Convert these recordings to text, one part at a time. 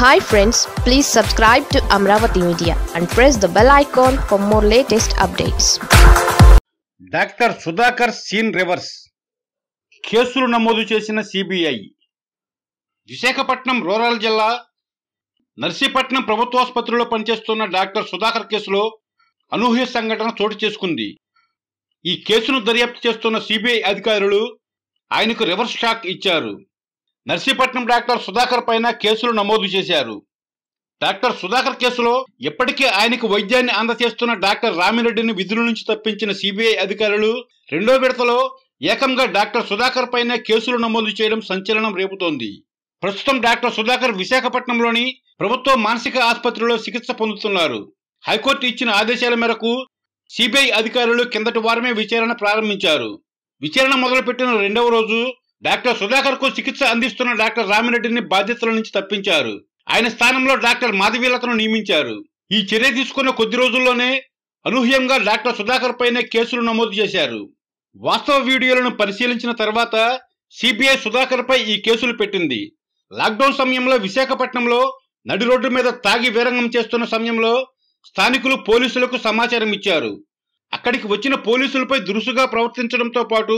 hi friends please subscribe to Amaravati media and press the bell icon for more latest updates doctor Sudhakar scene reverse కేసులు నమోదు చేసిన CBI Visakhapatnam rural జిల్లా నర్సీపట్నం ప్రభుత్వాసుపత్రిలో పనిచేస్తున్న doctor Sudhakar కేసులో అనూహ్య సంఘటన చోటు చేసుకుంది ఈ కేసును దర్యాప్తు చేస్తున్న సిబిఐ అధికారులు ఆయనకు రివర్స్ షాక్ ఇచ్చారు నర్సీపట్నం డాక్టర్ సుధాకర్ పైన కేసులు నమోదు చేశారు డాక్టర్ సుధాకర్ కేసులో ఇప్పటికే ఆయనకు వైద్యాన్ని అందచేస్తున్న డాక్టర్ రామిరెడ్డిని విధుల నుంచి తప్పించిన సిబిఐ అధికారులు రెండో విడతలో ఏకంగా డాక్టర్ సుధాకర్ పైన కేసులు నమోదు చేయడం సంచలనం రేపుతోంది ప్రస్తుతం డాక్టర్ సుధాకర్ విశాఖపట్నంలోని ప్రభుత్వ మానసిక ఆసుపత్రిలో చికిత్స పొందుతున్నారు హైకోర్టు ఇచ్చిన ఆదేశాల మేరకు సిబిఐ అధికారులు కిందటి వారమే విచారణ ప్రారంభించారు విచారణ మొదలుపెట్టిన రెండవ రోజు డాక్టర్ సుధాకర్ కు చికిత్స అందిస్తున్న డాక్టర్ రామిరెడ్డిని బాధ్యతల నుంచి తప్పించారు ఆయన స్థానంలో డాక్టర్ మాధవీలతను నియమించారు ఈ చర్య తీసుకున్న కొద్ది రోజుల్లోనే అనూహ్యంగా డాక్టర్ సుధాకర్ పైనే కేసులు నమోదు చేశారు వాస్తవ వీడియోలను పరిశీలించిన తర్వాత సిబిఐ సుధాకర్ పై ఈ కేసులు పెట్టింది లాక్డౌన్ సమయంలో విశాఖపట్నంలో నడి రోడ్డు మీద తాగి వీరంగం చేస్తున్న సమయంలో స్థానికులు పోలీసులకు సమాచారం ఇచ్చారు అక్కడికి వచ్చిన పోలీసులపై దురుసుగా ప్రవర్తించడంతో పాటు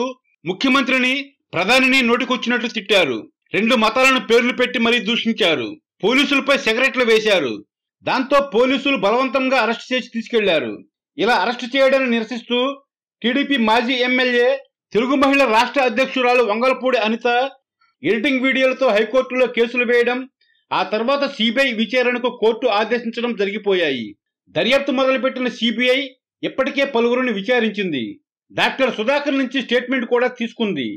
ముఖ్యమంత్రిని ప్రధానిని నోటికొచ్చినట్లు తిట్టారు రెండు మతాలను పేర్లు పెట్టి మరీ దూషించారు పోలీసులపై సిగరెట్లు వేశారు దాంతో పోలీసులు బలవంతంగా అరెస్టు చేసి తీసుకెళ్లారు ఇలా అరెస్టు చేయడాన్ని నిరసిస్తూ టీడీపీ మాజీ ఎమ్మెల్యే తెలుగు మహిళ రాష్ట్ర అధ్యక్షురాలు వంగలపూడి అనిత ఎడిటింగ్ వీడియోలతో హైకోర్టులో కేసులు వేయడం ఆ తర్వాత సిబిఐ విచారణకు కోర్టు ఆదేశించడం జరిగిపోయాయి దర్యాప్తు మొదలుపెట్టిన సిబిఐ ఇప్పటికే పలువురిని విచారించింది డాక్టర్ సుధాకర్ నుంచి స్టేట్మెంట్ కూడా తీసుకుంది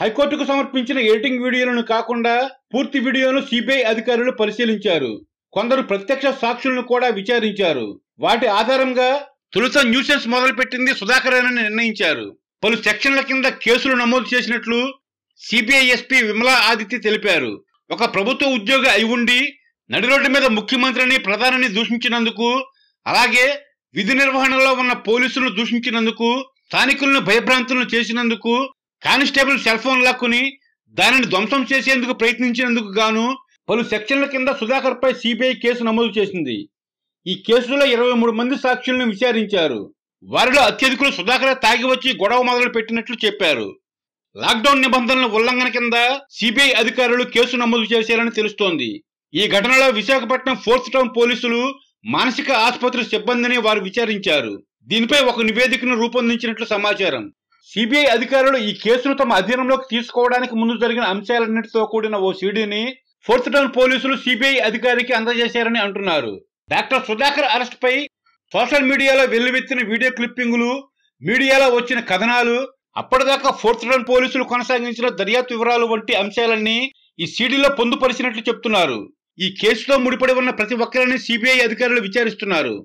హైకోర్టుకు సమర్పించిన ఎడిటింగ్ వీడియోలను కాకుండా పూర్తి వీడియోను సిబిఐ అధికారులు పరిశీలించారు కొందరు ప్రత్యక్ష సాక్షులను కూడా విచారించారు వాటి ఆధారంగా తొలుత న్యూసెన్స్ మొదలుపెట్టింది అని నిర్ణయించారు పలు సెక్షన్ల కింద కేసులు నమోదు చేసినట్లు సిబిఐ ఎస్పీ విమలా ఆదిత్య తెలిపారు ఒక ప్రభుత్వ ఉద్యోగి అయి ఉండి రోడ్డు మీద ముఖ్యమంత్రిని ప్రధానిని దూషించినందుకు అలాగే విధి నిర్వహణలో ఉన్న పోలీసులను దూషించినందుకు స్థానికులను భయభ్రాంతులను చేసినందుకు కానిస్టేబుల్ సెల్ ఫోన్ లక్కుని దానిని ధ్వంసం చేసేందుకు ప్రయత్నించినందుకు గాను పలు సెక్షన్ల కింద సుధాకర్ పై సిబిఐ కేసు నమోదు చేసింది ఈ కేసులో ఇరవై మూడు మంది సాక్షులను విచారించారు వారిలో అత్యధికులు సుధాకర్ తాగి వచ్చి గొడవ మొదలు పెట్టినట్లు చెప్పారు లాక్డౌన్ నిబంధనల ఉల్లంఘన కింద సిబిఐ అధికారులు కేసు నమోదు చేశారని తెలుస్తోంది ఈ ఘటనలో విశాఖపట్నం ఫోర్త్ టౌన్ పోలీసులు మానసిక ఆసుపత్రి సిబ్బందిని వారు విచారించారు దీనిపై ఒక నివేదికను రూపొందించినట్లు సమాచారం సిబిఐ అధికారులు ఈ కేసును తమ అధీనంలోకి తీసుకోవడానికి ముందు జరిగిన అంశాలన్నింటితో కూడిన ఓ సీడీని ఫోర్త్ టౌన్ పోలీసులు సిబిఐ అధికారికి అందజేశారని అంటున్నారు డాక్టర్ సుధాకర్ అరెస్ట్ పై సోషల్ మీడియాలో వెల్లువెత్తిన వీడియో క్లిప్పింగులు మీడియాలో వచ్చిన కథనాలు అప్పటిదాకా ఫోర్త్ టౌన్ పోలీసులు కొనసాగించిన దర్యాప్తు వివరాలు వంటి అంశాలన్నీ ఈ సీడీలో పొందుపరిచినట్లు చెప్తున్నారు ఈ కేసులో ముడిపడి ఉన్న ప్రతి ఒక్కరిని సిబిఐ అధికారులు విచారిస్తున్నారు